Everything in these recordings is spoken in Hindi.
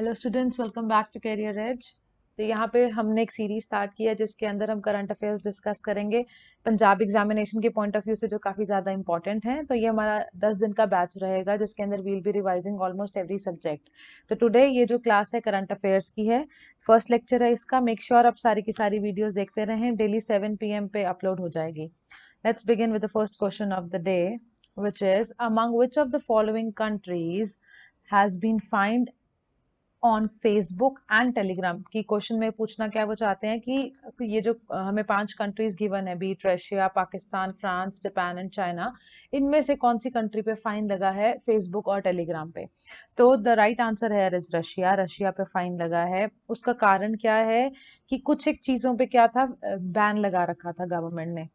Hello students welcome back to career edge तो यहाँ पे हमने एक सीरीज स्टार्ट किया जिसके अंदर हम करंट अफेयर्स डिस्कस करेंगे पंजाब एग्जामिनेशन के पॉइंट ऑफ व्यू से जो काफ़ी ज़्यादा इंपॉर्टेंट हैं तो ये हमारा दस दिन का बैच रहेगा जिसके अंदर will be revising almost every subject तो टुडे ये जो क्लास है करंट अफेयर्स की है फर्स्ट लेक्चर है इसका मेक श्योर sure आप सारी की सारी वीडियोज़ देखते रहें डेली सेवन पी एम पे अपलोड हो जाएगी let's begin with the first question of the day which is among which of the following countries has been fined on Facebook and Telegram की क्वेश्चन में पूछना क्या वो चाहते हैं कि ये जो हमें पांच कंट्रीज गिवन है बीट Russia Pakistan France Japan and China इनमें से कौन सी कंट्री पे फाइन लगा है फेसबुक और टेलीग्राम पे तो द राइट आंसर है इज रशिया रशिया पे फाइन लगा है उसका कारण क्या है कि कुछ एक चीज़ों पे क्या था बैन लगा रखा था गवर्नमेंट ने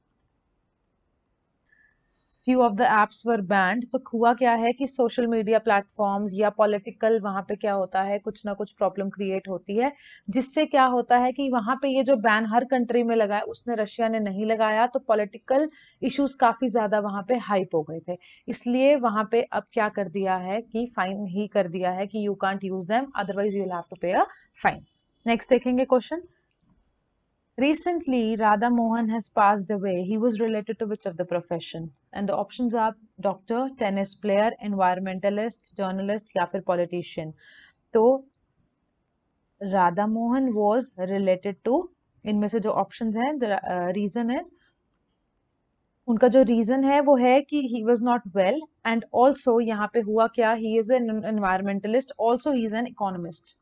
few of the apps were banned तो हुआ क्या है कि सोशल मीडिया प्लेटफॉर्म्स या पॉलिटिकल वहाँ पे क्या होता है कुछ ना कुछ प्रॉब्लम क्रिएट होती है जिससे क्या होता है कि वहाँ पे ये जो बैन हर कंट्री में लगाया उसने रशिया ने नहीं लगाया तो पॉलिटिकल इश्यूज काफ़ी ज़्यादा वहाँ पे हाइप हो गए थे इसलिए वहाँ पे अब क्या कर दिया है कि फाइन ही कर दिया है कि you can't use them otherwise you have to pay a fine next देखेंगे question Recently, Radha Mohan has passed away. He was related to which of the profession? And the options are doctor, tennis player, environmentalist, journalist, or politician. So, Radha Mohan was related to इनमें से the options are the reason is उनका जो रीज़न है वो है कि he was not well and also यहाँ पे हुआ क्या he is an environmentalist also he is an economist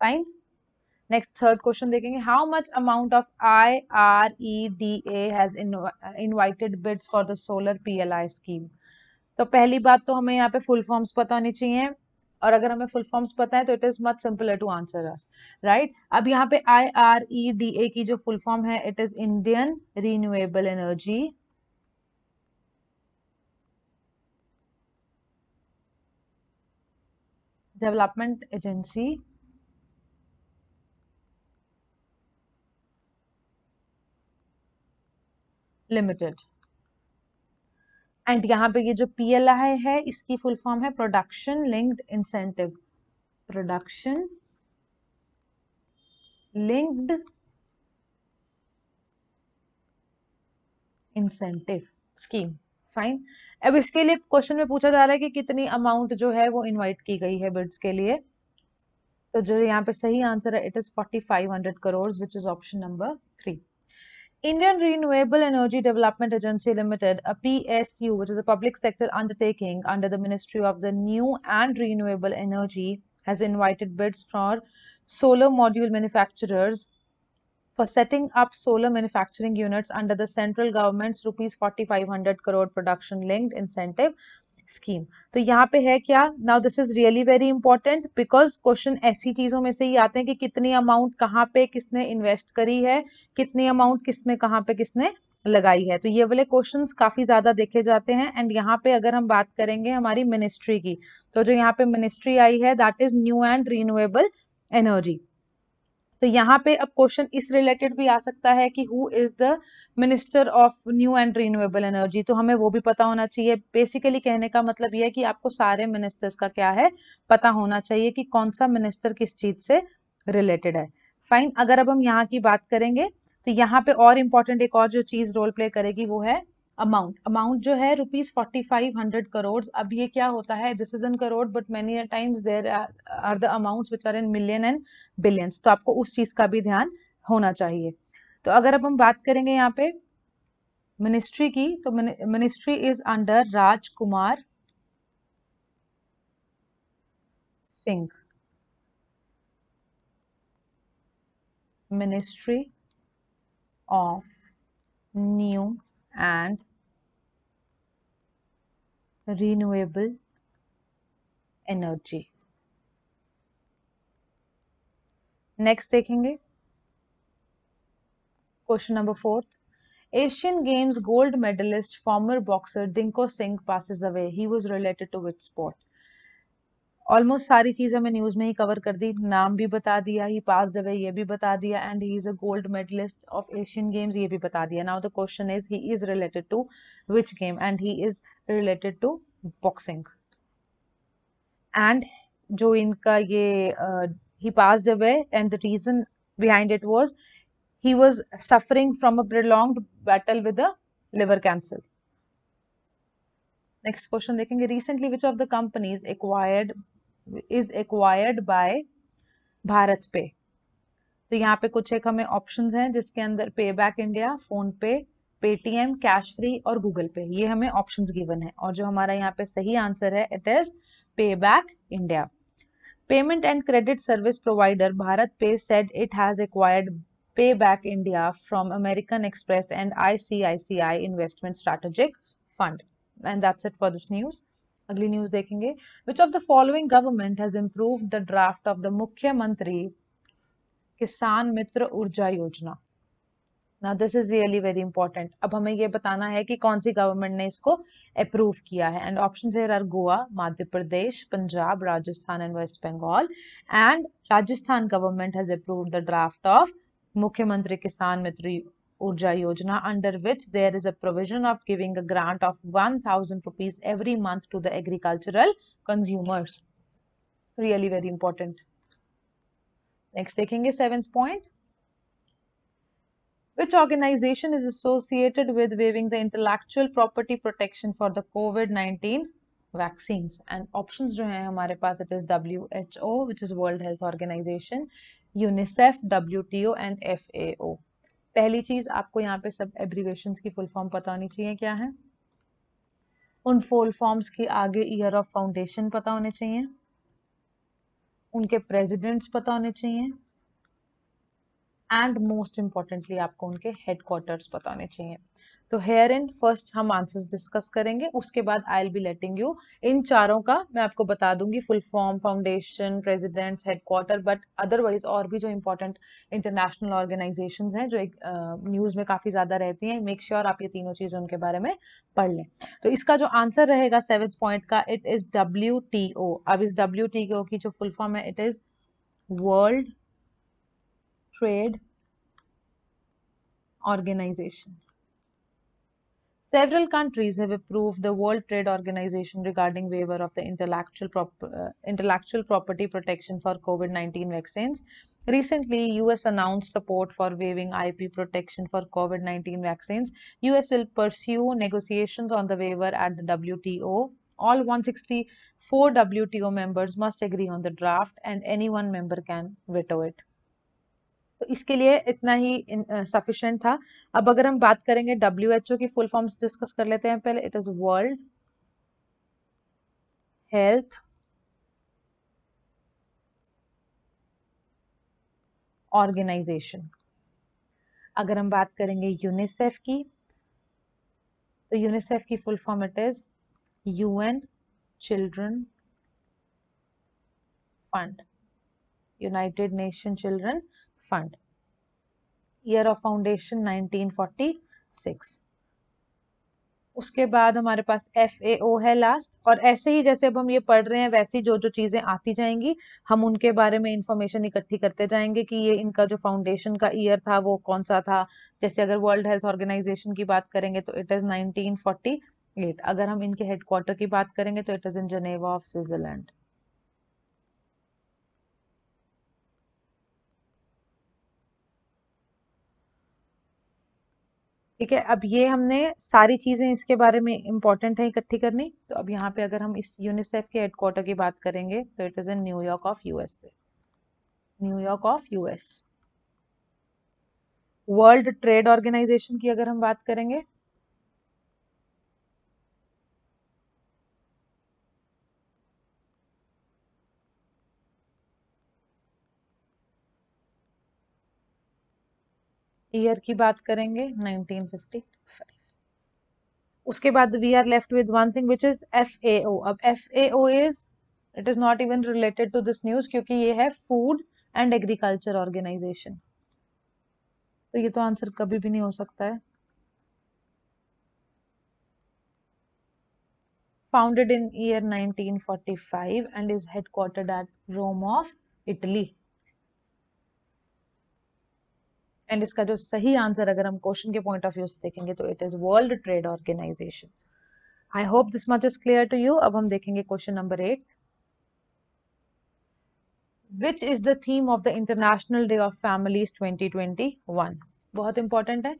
fine next third question देखेंगे how much amount of I R E D as invited bids for the solar P L I scheme तो पहली बात तो हमें यहाँ पे फुल फॉर्म्स पता होनी चाहिए और अगर हमें फुल फॉर्म्स पता है तो it is much simpler to answer us right अब यहाँ पे आई आर ई डी ए की जो फुल फॉर्म है it is Indian renewable energy development agency limited and यहाँ पे ये जो पी एल आई है इसकी फुल फॉर्म है production linked incentive production linked incentive scheme fine अब इसके लिए क्वेश्चन में पूछा जा रहा है कि कितनी अमाउंट जो है वो इनवाइट की गई है बिड्स के लिए तो जो यहाँ पे सही आंसर है it is forty five hundred crore which is option number three Indian Renewable Energy Development Agency Limited, a PSU, which is a public sector undertaking under the Ministry of the New and Renewable Energy, has invited bids for solar module manufacturers for setting up solar manufacturing units under the central government's rupees 4500 crore production linked incentive scheme तो यहाँ पे है क्या now this is really very important because question ऐसी चीजों में से ही आते हैं कि कितनी अमाउंट कहाँ पे किसने इन्वेस्ट करी है कितनी अमाउंट किस में कहाँ पे किसने लगाई है तो ये वाले क्वेश्चन काफ़ी ज़्यादा देखे जाते हैं एंड यहाँ पे अगर हम बात करेंगे हमारी मिनिस्ट्री की तो जो यहाँ पे मिनिस्ट्री आई है that is new and renewable energy तो यहाँ पे अब क्वेश्चन इस रिलेटेड भी आ सकता है कि who is the minister of new and renewable energy तो हमें वो भी पता होना चाहिए बेसिकली कहने का मतलब यह है कि आपको सारे मिनिस्टर्स का क्या है पता होना चाहिए कि कौन सा मिनिस्टर किस चीज से रिलेटेड है फाइन अगर अब हम यहाँ की बात करेंगे तो यहाँ पे और इम्पोर्टेंट एक और जो चीज रोल प्ले करेगी वो है अमाउंट अमाउंट जो है rupees forty five hundred crore अब ये क्या होता है this is in crore but many times there are the amounts which are in million and billions तो आपको उस चीज का भी ध्यान होना चाहिए तो अगर अब हम बात करेंगे यहाँ पे मिनिस्ट्री की तो ministry is under Rajkumar Singh ministry of new and renewable energy next देखेंगे Question number fourth. Asian Games gold medalist former boxer Dinko Singh passes away. He was related to which sport? Almost सारी चीजें मैं न्यूज़ में ही कवर कर दी नाम भी बता दिया ही पास अवे ये भी बता दिया and he is a gold medalist of Asian games ये भी बता दिया now the question is he is related to which game and he is related to boxing and जो इनका ये he pass away and the reason behind it was he was suffering from a prolonged battle with a liver cancer next question देखेंगे recently which of the companies acquired is acquired by Bharat पे तो यहाँ पे कुछ एक हमें ऑप्शंस हैं जिसके अंदर payback India PhonePe Paytm Cashfree और गूगल पे ये हमें ऑप्शंस गिवन है और जो हमारा यहाँ पे सही आंसर है it is payback India payment and credit service provider BharatPe said it has acquired payback India from American Express and I C I C I investment strategic fund and that's it for this news अगली न्यूज देखेंगे which of the following government has improve the draft of the Mukhyamantri Kisan Mitra Urja Yojana ना this is really very important अब हमें ये बताना है कि कौन सी गवर्नमेंट ने इसको अप्रूव किया है and option are Goa Madhya Pradesh Punjab Rajasthan and West Bengal and Rajasthan government has approve the draft of Mukhyamantri Kisan Mitra Urja Yojana under which there is a provision of giving a grant of 1000 rupees every month to the agricultural consumers. Really very important. Next taking a seventh point. Which organization is associated with waiving the intellectual property protection for the COVID-19 vaccines? And options are हैं हमारे पास it is WHO which is World Health Organization, UNICEF, WTO and FAO. पहली चीज आपको यहाँ पे सब एब्रीवेशन की फुल फॉर्म पता होनी चाहिए क्या है उन फुल फॉर्म्स के आगे ईयर ऑफ फाउंडेशन पता होने चाहिए उनके प्रेसिडेंट्स पता होने चाहिए एंड मोस्ट इम्पॉर्टेंटली आपको उनके हेडक्वार्टर्स पता होने चाहिए तो हेयर एंड फर्स्ट हम आंसर्स डिस्कस करेंगे उसके बाद I'll be letting you इन चारों का मैं आपको बता दूंगी full form foundation presidents headquarter but otherwise और भी जो इंपॉर्टेंट इंटरनेशनल ऑर्गेनाइजेशन हैं जो एक न्यूज़ uh, में काफ़ी ज़्यादा रहती हैं मेक श्योर आप ये तीनों चीज़ें उनके बारे में पढ़ लें तो इसका जो आंसर रहेगा सेवन पॉइंट का it is W T O अब इस डब्ल्यू टी ओ की जो फुल फॉर्म है it is world trade organisation Several countries have approved the World Trade Organization regarding waiver of the intellectual, prop uh, intellectual property protection for COVID-19 vaccines. Recently, US announced support for waiving IP protection for COVID-19 vaccines. US will pursue negotiations on the waiver at the WTO. All 164 WTO members must agree on the draft and any one member can veto it. तो इसके लिए इतना ही सफिशेंट था अब अगर हम बात करेंगे डब्ल्यू एच ओ की फुल फॉर्म्स डिस्कस कर लेते हैं पहले it is world health organisation अगर हम बात करेंगे यूनिसेफ की तो यूनिसेफ की full form it is UN children fund united nation children fund year of foundation 1946 उसके बाद हमारे पास एफ ए ओ है लास्ट और ऐसे ही जैसे अब हम ये पढ़ रहे हैं वैसे ही जो जो चीज़ें आती जाएंगी हम उनके बारे में इंफॉर्मेशन इकट्ठी करते जाएंगे कि ये इनका जो फाउंडेशन का ईयर था वो कौन सा था जैसे अगर वर्ल्ड हेल्थ ऑर्गेनाइजेशन की बात करेंगे तो इट इज़ 1948 अगर हम इनके हेडक्वार्टर की बात करेंगे तो it is in Geneva of Switzerland ठीक है अब ये हमने सारी चीज़ें इसके बारे में इंपॉर्टेंट हैं इकट्ठी करनी तो अब यहाँ पे अगर हम इस यूनिसेफ के हेडक्वार्टर की बात करेंगे तो it is in New York of US New York of US world trade organisation की अगर हम बात करेंगे ईयर की बात करेंगे 1955 उसके बाद we are left with one thing which is F A O अब F A O is it is not even related to this news क्योंकि ये है फूड एंड एग्रीकल्चर ऑर्गेनाइजेशन तो ये तो आंसर कभी भी नहीं हो सकता है founded in year 1945 and is headquartered at Rome of Italy. And इसका जो सही आंसर अगर हम क्वेश्चन के पॉइंट ऑफ व्यू से देखेंगे तो it is world trade organisation I hope this much is clear to you अब हम देखेंगे question number eight which is the theme of the international day of families 2021 बहुत इंपॉर्टेंट है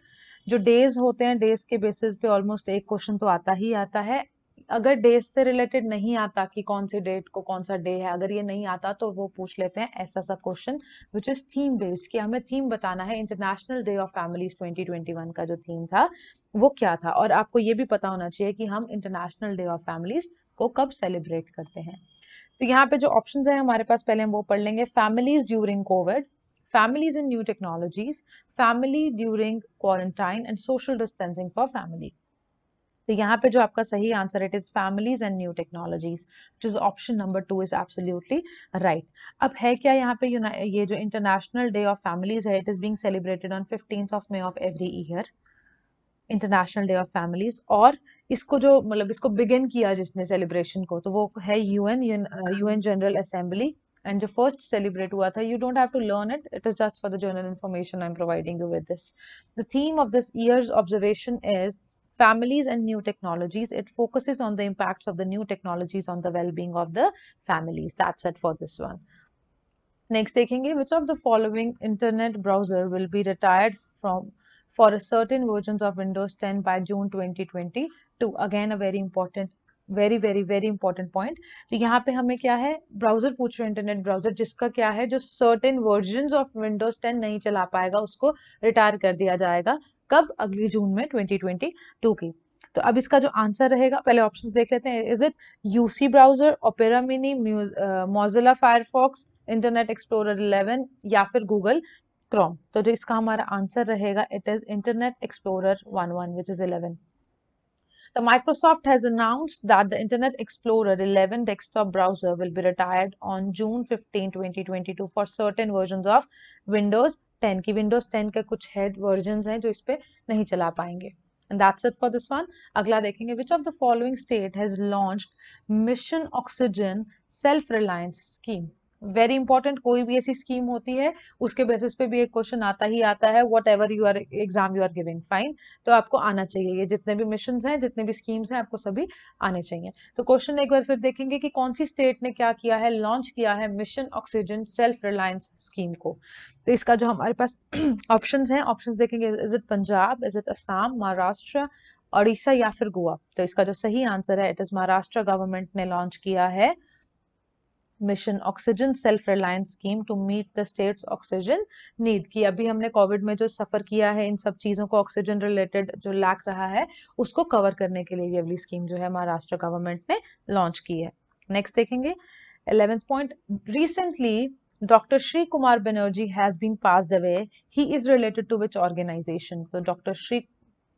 जो डेज होते हैं डेज के बेसिस पे ऑलमोस्ट एक क्वेश्चन तो आता ही आता है अगर डेज से रिलेटेड नहीं आता कि कौन सी डेट को कौन सा डे है अगर ये नहीं आता तो वो पूछ लेते हैं ऐसा सा question which is theme based कि हमें थीम बताना है इंटरनेशनल डे ऑफ फैमिलीज 2021 का जो थीम था वो क्या था और आपको ये भी पता होना चाहिए कि हम इंटरनेशनल डे ऑफ फैमिलीज को कब सेलिब्रेट करते हैं तो यहाँ पे जो ऑप्शन है हमारे पास पहले हम वो पढ़ लेंगे families during COVID families in new technologies family during quarantine and social distancing for family तो यहाँ पे जो आपका सही answer it is families and new technologies which is option number two is absolutely right अब है क्या यहाँ पे ये जो इंटरनेशनल डे ऑफ फैमिलीज है it is being celebrated on fifteen of May of every year international day of families और इसको जो मतलब इसको बिगिन किया जिसने सेलिब्रेशन को तो वो है UN UN general assembly and जो फर्स्ट सेलिब्रेट हुआ था you don't have to learn it it is just for the general information I am providing you with this the theme of this year observation is families and new technologies. It focuses on the impacts of the new technologies on the well-being of the families. That's it for this one. Next, देखेंगे which of the following internet browser will be retired from for a certain versions of Windows 10 by June 2022. Again, a very important very very very important point. तो यहाँ पे हमें क्या है browser पूछ रहे internet browser ब्राउजर जिसका क्या है जो सर्टेन वर्जन ऑफ विंडोज 10 नहीं चला पाएगा उसको retire कर दिया जाएगा कब अगली जून में 2022 की तो अब इसका जो आंसर रहेगा पहले ऑप्शंस देख लेते हैं is it UC browser Opera mini Mozilla Firefox internet explorer 11 या फिर गूगल क्रोम तो जो इसका हमारा आंसर रहेगा it is internet explorer 11 which is eleven The Microsoft has announced that the Internet Explorer 11 desktop browser will be retired on June 15, 2022 for certain versions of Windows ten की विंडोज टेन का कुछ हेड वर्जन हैं जो इस पर नहीं चला पाएंगे and that's it for this one अगला देखेंगे which of the following state has launch mission oxygen self reliance scheme very important कोई भी ऐसी स्कीम होती है उसके बेसिस पे भी एक क्वेश्चन आता ही आता है whatever you are exam you are giving fine तो आपको आना चाहिए ये जितने भी मिशन हैं जितने भी स्कीम्स हैं आपको सभी आने चाहिए तो क्वेश्चन एक बार फिर देखेंगे कि कौन सी स्टेट ने क्या किया है लॉन्च किया है mission oxygen self reliance scheme को तो इसका जो हमारे पास ऑप्शन हैं ऑप्शन देखेंगे is it Punjab is it Assam Maharashtra Orissa या फिर गोवा तो इसका जो सही आंसर है इट इज महाराष्ट्र गवर्नमेंट ने लॉन्च किया है mission oxygen self reliance scheme to meet the state's oxygen need की अभी हमने कोविड में जो सफ़र किया है इन सब चीज़ों को ऑक्सीजन रिलेटेड जो लैक रहा है उसको कवर करने के लिए ये अगली स्कीम जो है महाराष्ट्र गवर्नमेंट ने लॉन्च की है नेक्स्ट देखेंगे eleventh point recently doctor Shri Kumar Banerjee has been pass away he is related to which organisation तो डॉक्टर श्री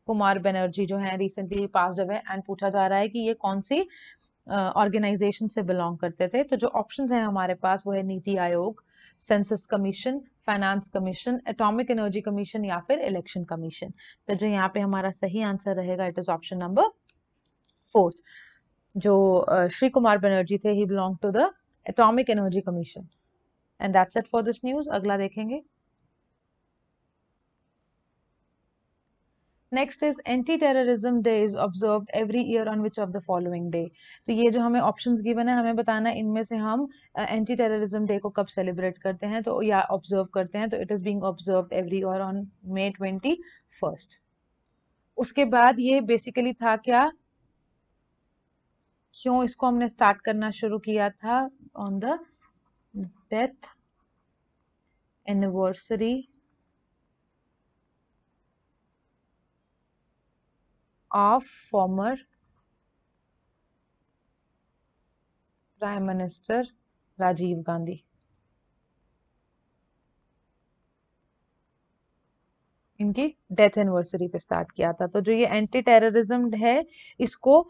कुमार बनर्जी जो है रिसेंटली पास अवे एंड पूछा जा रहा है कि ये कौन सी ऑर्गेनाइजेशन से बिलोंग करते थे तो जो ऑप्शन हैं हमारे पास वो है NITI Aayog census commission finance commission atomic energy commission या फिर इलेक्शन कमीशन तो जो यहाँ पे हमारा सही आंसर रहेगा it is option number fourth जो श्री कुमार बनर्जी थे he belong to the atomic energy commission and that's it for this news अगला देखेंगे next is anti terrorism day is observe every year on which of the following day तो ये जो हमें ऑप्शन गिवन है हमें बताना इनमें से हम एंटी टेररिज्म डे को कब सेलिब्रेट करते हैं तो या ऑब्जर्व करते हैं तो it is being observe every year on May twenty first उसके बाद ये बेसिकली था क्या क्यों इसको हमने स्टार्ट करना शुरू किया था on the death anniversary of former Prime Minister Rajiv Gandhi. इनकी डेथ एनिवर्सरी पे स्टार्ट किया था तो जो ये एंटी टेररिज्म है इसको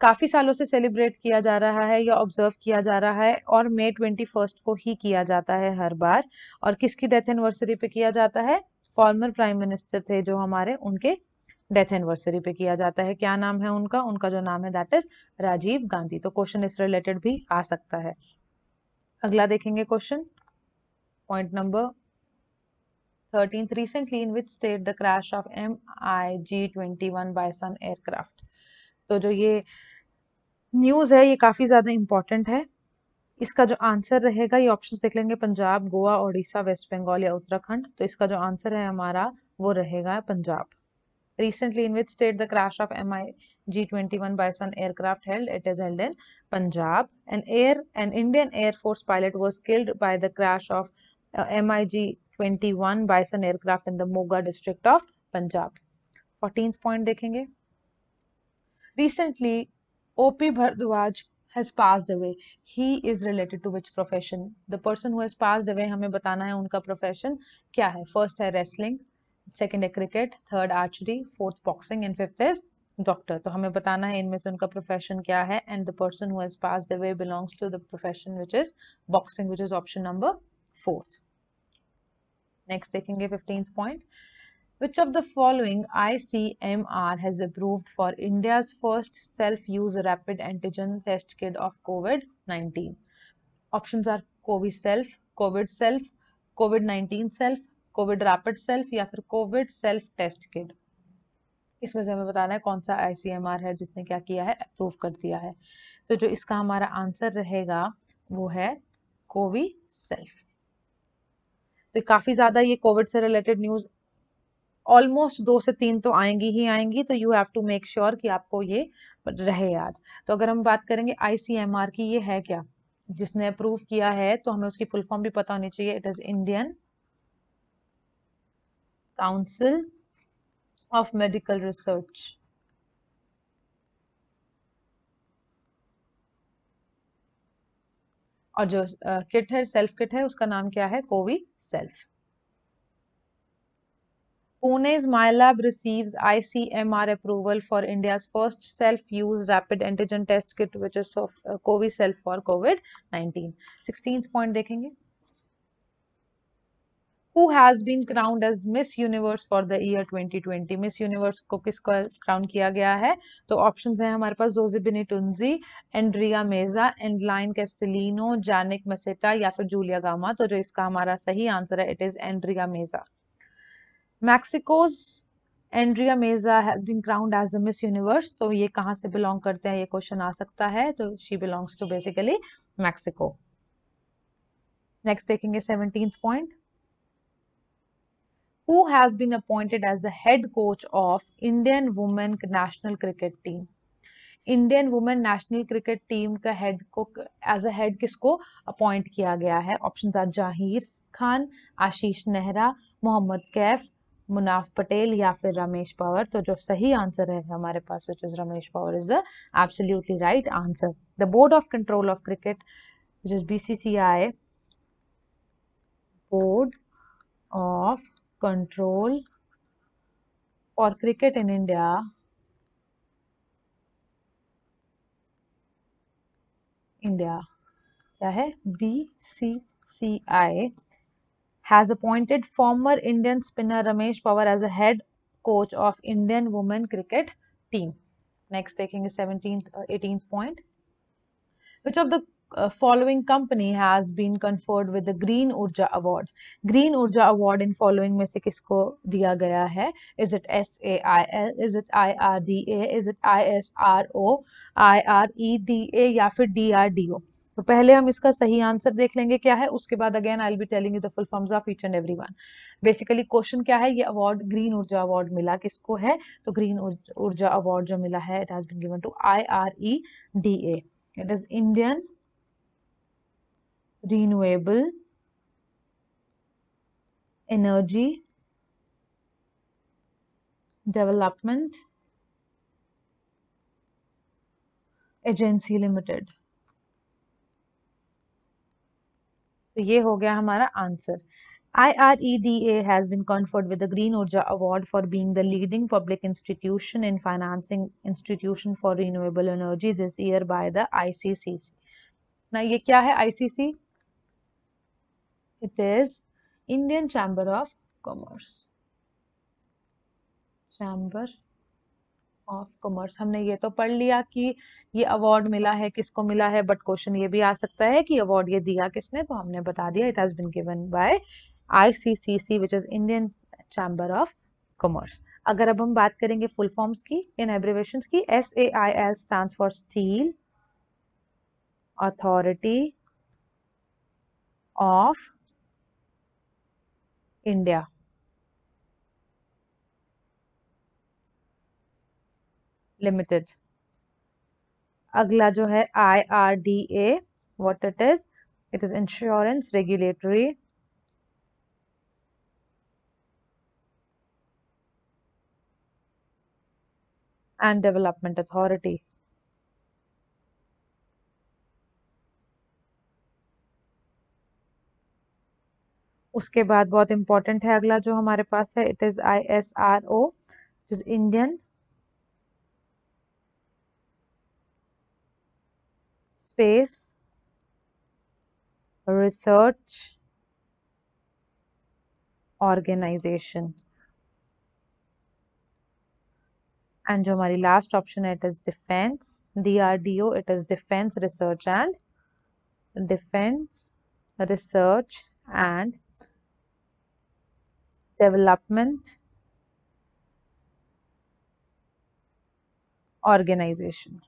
काफ़ी सालों से सेलिब्रेट किया जा रहा है या ऑब्जर्व किया जा रहा है और मई ट्वेंटी फर्स्ट को ही किया जाता है हर बार और किसकी डेथ एनिवर्सरी पे किया जाता है फॉर्मर प्राइम मिनिस्टर थे जो हमारे उनके डेथ एनिवर्सरी पे किया जाता है क्या नाम है उनका उनका जो नाम है दैट इज राजीव गांधी तो क्वेश्चन इस रिलेटेड भी आ सकता है अगला देखेंगे question point number thirteen recently in which state the crash of M I G twenty one bison aircraft तो जो ये न्यूज़ है ये काफ़ी ज़्यादा इंपॉर्टेंट है इसका जो आंसर रहेगा ये ऑप्शन देख लेंगे पंजाब गोवा ओडिशा वेस्ट बंगाल या उत्तराखंड तो इसका जो आंसर है हमारा वो रहेगा Punjab recently in which state the crash of MI G21 Bison aircraft held? It is held in Punjab. An air, an Indian Air Force pilot was killed by the crash of uh, MIG 21 Bison aircraft in the Moga district of Punjab. 14th point देखेंगे. Recently, O.P. Bhardwaj has passed away. He is related to which profession? The person who has passed away हमें बताना है उनका profession क्या है? First है wrestling, सेकेंड है cricket third archery fourth boxing and fifth is doctor तो हमें बताना है इनमें से उनका प्रोफेशन क्या है and the person who has the way belongs to the profession which is boxing which is option number fourth next देखेंगे fifteenth point Which of the following ICMR has approved for India's first self-use rapid antigen test kit of COVID-19? Options are COVID self, COVID self, COVID-19 self, COVID rapid self या फिर कोविड सेल्फ टेस्ट किट इसमें से हमें बताना है कौन सा आई है जिसने क्या किया है अप्रूव कर दिया है तो जो इसका हमारा आंसर रहेगा वो है कोवी सेल्फ तो काफ़ी ज़्यादा ये कोविड से रिलेटेड न्यूज़ ऑलमोस्ट दो से तीन तो आएंगी ही आएंगी तो you have to make sure कि आपको ये रहे याद तो अगर हम बात करेंगे आईसीएमआर की ये है क्या जिसने अप्रूव किया है तो हमें उसकी फुल फॉर्म भी पता होनी चाहिए it is Indian Council of Medical Research. और जो किट है सेल्फ किट है उसका नाम क्या है CoviSelf Pune's Mylab receives ICMR approval for India first self use rapid antigen test kit which is CoviSelf for COVID nineteen sixteen point देखेंगे who has been crowned as Miss Universe for the year 2020 Miss Universe को किसको crown किया गया है तो ऑप्शन है हमारे पास जोजे बिनिटुंजी एंड्रिया मेजा एंडलाइन कैस्टलिनो जैनिक मसेटा या फिर जूलिया गामा तो जो इसका हमारा सही आंसर है it is Andrea Meza Mexico's Andrea Meza has been crowned as the miss universe तो ये कहाँ से बिलोंग करते हैं ये क्वेश्चन आ सकता है तो she belongs to basically Mexico next देखेंगे seventeen point who has been appointed as the head coach of Indian women national cricket team. Indian women national cricket team का हेड को एज अ हेड किसको अपॉइंट किया गया है ऑप्शन आर जाहिर खान आशीष नेहरा मोहम्मद कैफ मुनाफ पटेल या फिर रमेश पावर तो जो सही आंसर है हमारे पास which is Ramesh Powar is the absolutely right answer the board of control of cricket which is B C C I board of control or cricket in India India BCCI has appointed former Indian spinner Ramesh Power as a head coach of Indian women cricket team. Next taking a 17th, uh, 18th point. Which of the uh, following company has been conferred with the Green Urja Award. Green Urja Award in following mein se kisko diya gaya hai Is it S A I L? Is it I R D A? Is it I S R O? I R E D A या फिर D R D O? तो पहले हम इसका सही आंसर देख लेंगे क्या है उसके बाद again I be telling you the full forms of each and everyone basically question क्या है ये अवार्ड ग्रीन ऊर्जा अवार्ड मिला किसको है तो ग्रीन ऊर्जा अवार्ड जो मिला है it has been given to I R E D A it is Indian renewable energy development agency limited तो ये हो गया हमारा answer I R E D A has been conferred with green Urja award for being the leading public institution in financing institution for renewable energy this year by the I C C ना ये क्या है I C C It is Indian Chamber of Commerce. Chamber of commerce हमने ये तो पढ़ लिया कि ये अवार्ड मिला है किसको मिला है बट क्वेश्चन ये भी आ सकता है कि अवार्ड ये दिया किसने तो हमने बता दिया it has been given by ICCC which is Indian chamber of commerce अगर अब हम बात करेंगे फुल फॉर्म्स की इन एब्रिवेशन की S A I L stand for steel authority of India. Limited अगला जो है I R D A what it is it is insurance regulatory and development authority उसके बाद बहुत इंपॉर्टेंट है अगला जो हमारे पास है it is I S R O is Indian space research organisation and जो हमारी लास्ट ऑप्शन है it is defence D R D O it is defence research and defence research and development, organisation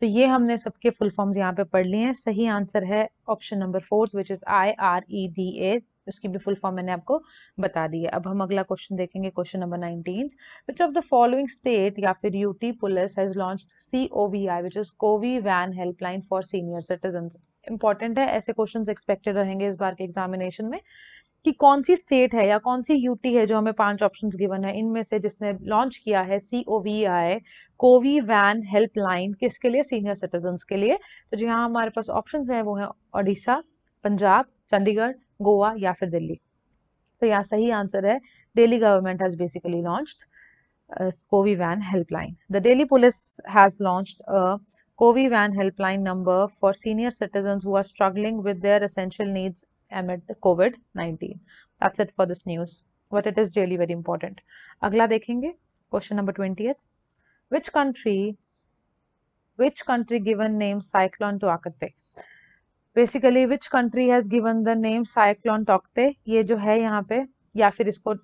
तो ये हमने सबके फुल फॉर्म्स यहाँ पे पढ़ लिए हैं सही आंसर है option number fourth which is I R E D A उसकी भी फुल फॉर्म मैंने आपको बता दी है अब हम अगला क्वेश्चन देखेंगे question number nineteen which of the following state या फिर UT police has launch C O V I which is Covi van helpline for senior citizen important है ऐसे क्वेश्चन एक्सपेक्टेड रहेंगे इस बार के एग्जामिनेशन में कि कौन सी स्टेट है या कौन सी यूटी है जो हमें पांच ऑप्शंस गिवन है इनमें से जिसने लॉन्च किया है C O V I Covi van helpline किसके लिए सीनियर सिटीजन के लिए तो जी हाँ हमारे पास ऑप्शन हैं वो हैं ओडिशा पंजाब चंडीगढ़ गोवा या फिर दिल्ली तो यहाँ सही आंसर है Delhi government has basically launched Covi van helpline Delhi police has launched Covi van helpline number for senior citizen who are struggling with their essential needs amid the COVID-19. That's it for this news. But it is really very important. Agla dekhenge. question number 20th. Which country which country given name cyclone to Akate? Basically which country has given the name cyclone Tauktae ये जो है यहाँ पे या फिर इसको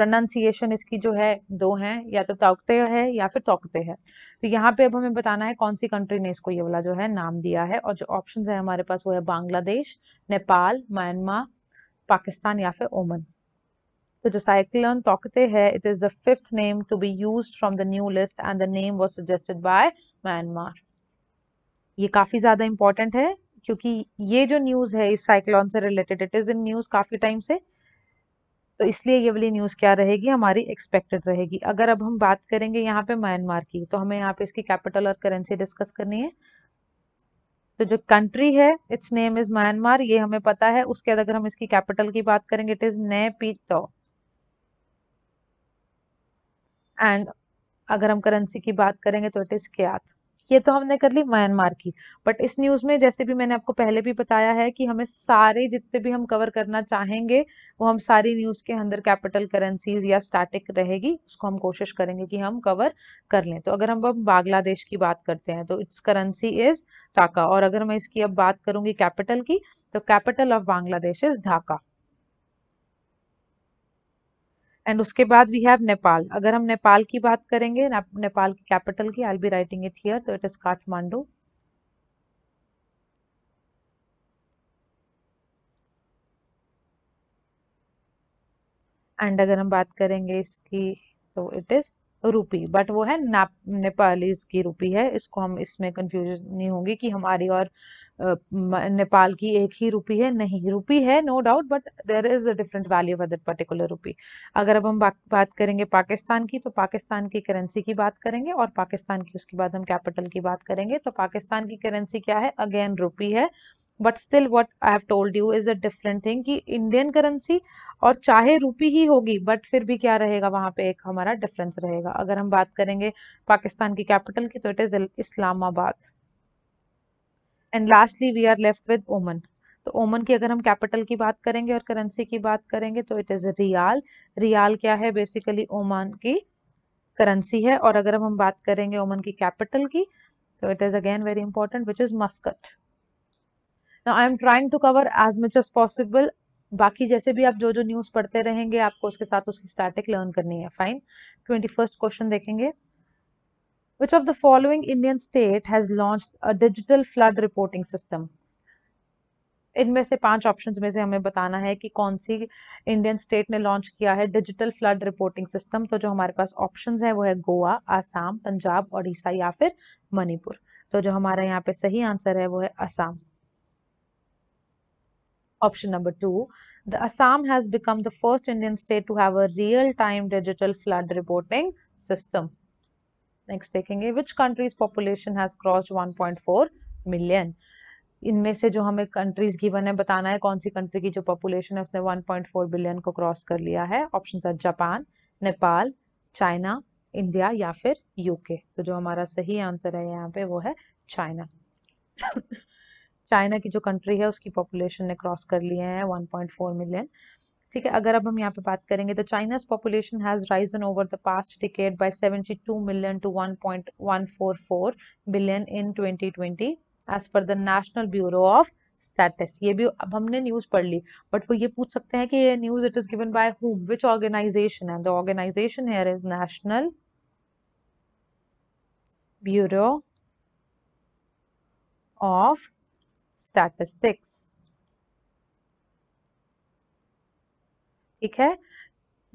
प्रोनाउंसिएशन इसकी जो है दो हैं या तो तोकते है या फिर तोकते है तो यहाँ पे अब हमें बताना है कौन सी कंट्री ने इसको ये वाला जो है नाम दिया है और जो ऑप्शन है हमारे पास वो है बांग्लादेश नेपाल म्यांमार पाकिस्तान या फिर ओमन तो जो साइक्लोन तोकते है it is the fifth name to be use from the new list and the name was suggested by Myanmar ये काफी ज्यादा इंपॉर्टेंट है क्योंकि ये जो न्यूज है इस साइक्लोन से related it is in news काफी टाइम से तो इसलिए ये वाली न्यूज़ क्या रहेगी हमारी एक्सपेक्टेड रहेगी अगर अब हम बात करेंगे यहाँ पे म्यांमार की तो हमें यहाँ पे इसकी कैपिटल और करेंसी डिस्कस करनी है तो जो कंट्री है इट्स नेम इज म्यांमार ये हमें पता है उसके अगर हम इसकी कैपिटल की बात करेंगे इट इज ने पीतो एंड अगर हम करेंसी की बात करेंगे तो इट इज क्या ये तो हमने कर ली म्यांमार की बट इस न्यूज़ में जैसे भी मैंने आपको पहले भी बताया है कि हमें सारे जितने भी हम कवर करना चाहेंगे वो हम सारी न्यूज़ के अंदर कैपिटल करेंसीज या स्टैटिक रहेगी उसको हम कोशिश करेंगे कि हम कवर कर लें तो अगर हम अब बांग्लादेश की बात करते हैं तो इट्स करेंसी इज़ ढाका और अगर मैं इसकी अब बात करूँगी कैपिटल की तो capital of Bangladesh is Dhaka and उसके बाद वी हैव नेपाल अगर हम नेपाल की बात करेंगे नेपाल की कैपिटल की I be writing it here तो इट इज़ काठमांडू एंड अगर हम बात करेंगे इसकी तो इट इज़ रूपी बट वो है नेपालीज की रूपी है इसको हम इसमें कन्फ्यूज नहीं होंगे कि हमारी और नेपाल की एक ही रूपी है नहीं रूपी है no doubt but there is a different value for that particular rupee अगर अब हम बात करेंगे पाकिस्तान की तो पाकिस्तान की करेंसी की बात करेंगे और पाकिस्तान की उसके बाद हम कैपिटल की बात करेंगे तो पाकिस्तान की करेंसी क्या है अगेन रूपी है but still what I have told you is a different thing कि इंडियन करेंसी और चाहे रूपी ही होगी बट फिर भी क्या रहेगा वहाँ पे एक हमारा डिफरेंस रहेगा अगर हम बात करेंगे पाकिस्तान की कैपिटल की तो it is Islamabad and lastly we are left with Oman तो ओमन की अगर हम कैपिटल की बात करेंगे और करेंसी की बात करेंगे तो इट इज़ रियाल रियाल क्या है बेसिकली ओमान की करेंसी है और अगर हम बात करेंगे ओमन की कैपिटल की तो it is again very important which is Muscat ना I am trying to cover as much as possible बाकी जैसे भी आप जो जो न्यूज़ पढ़ते रहेंगे आपको उसके साथ उसकी स्टैटिक लर्न करनी है फाइन ट्वेंटी फर्स्ट क्वेश्चन देखेंगे which of the following Indian state has launch a digital flood reporting system इनमें से पांच ऑप्शंस में से हमें बताना है कि कौन सी इंडियन स्टेट ने लॉन्च किया है डिजिटल फ्लड रिपोर्टिंग सिस्टम तो जो हमारे पास ऑप्शंस है वो है गोवा आसाम पंजाब उड़ीसा या फिर मणिपुर तो जो हमारा यहाँ पे सही आंसर है वो है Assam Option number two, the Assam has become the first Indian state to have a real-time digital flood reporting system. Next देखेंगे which countries population has crossed 1.4 million इनमें से जो हमें कंट्रीज गिवन है बताना है कौन सी कंट्री की जो पॉपुलेशन है उसने 1.4 बिलियन को क्रॉस कर लिया है option are Japan Nepal China India या फिर यूके तो जो हमारा सही आंसर है यहाँ पे वो है चाइना चाइना की जो कंट्री है उसकी पॉपुलेशन ने क्रॉस कर लिए हैं 1.4 मिलियन ठीक है अगर अब हम यहाँ पे बात करेंगे तो China's population has risen over the past decade by 72 million to 1.144 billion in 2020 as per the national bureau of status ये भी अब हमने न्यूज़ पढ़ ली बट वो ये पूछ सकते हैं कि ये news it is given by whom which organisation है the organisation here is national bureau of statistics ठीक है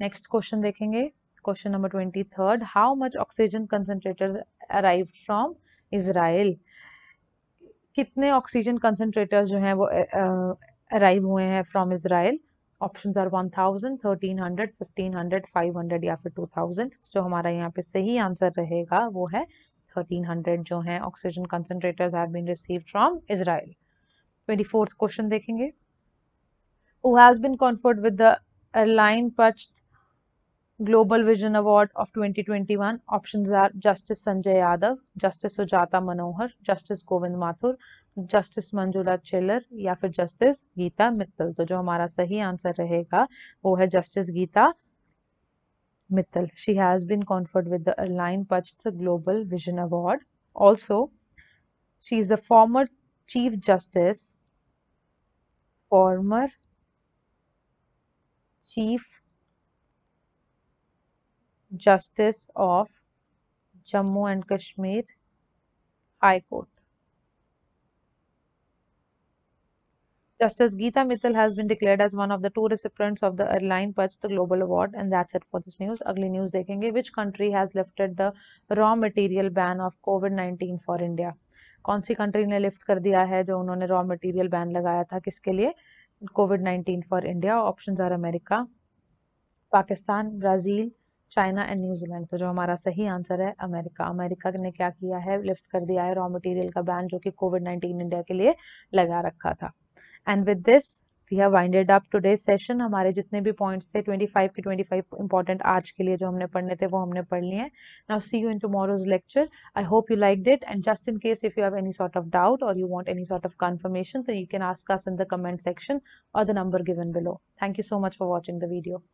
नेक्स्ट क्वेश्चन देखेंगे question number twenty third how much oxygen concentrator arrive from Israel कितने ऑक्सीजन कंसेंट्रेटर्स जो हैं वो अराइव हुए हैं from Israel option are one thousand thirteen hundred fifteen hundred five hundred या फिर टू थाउजेंड जो हमारा यहाँ पे सही आंसर रहेगा वो है थर्टीन हंड्रेड जो है oxygen concentrators have been receive from Israel twenty fourth question देखेंगे who has been conferred with the airline Pach global vision award of 2021 twenty option are justice Sanjay Yadav justice Sujata Manohar justice Govind Mathur justice Manjula Chellur या फिर जस्टिस गीता मित्तल तो जो हमारा सही आंसर रहेगा वो है justice Gita Mittal she has been conferred with the Pach global vision award also she is the former chief justice former Chief Justice of Jammu and Kashmir High Court. Justice Geeta Mittal has been declared as one of the two recipients of the Airline Purch the Global Award and that's it for this news. Ugly news dekhenge, which country has lifted the raw material ban of COVID-19 for India. कौन सी कंट्री ने लिफ्ट कर दिया है जो उन्होंने रॉ मटेरियल बैन लगाया था किसके लिए Covid nineteen for India option are America Pakistan Brazil China and New Zealand तो जो हमारा सही आंसर है अमेरिका अमेरिका ने क्या किया है लिफ्ट कर दिया है रॉ मटेरियल का बैन जो कि कोविड नाइन्टीन इंडिया के लिए लगा रखा था and with this we have winded up today session हमारे जितने भी पॉइंट्स थे 25 के 25 इंपॉर्टेंट आज के लिए जो हमने पढ़ने थे वो हमने पढ़ लिए हैं now see you in tomorrow's lecture I hope you like it and just in case if you have any sort of doubt और you want any sort of confirmation तो you can ask us in the comment section और the number given below thank you so much for watching the video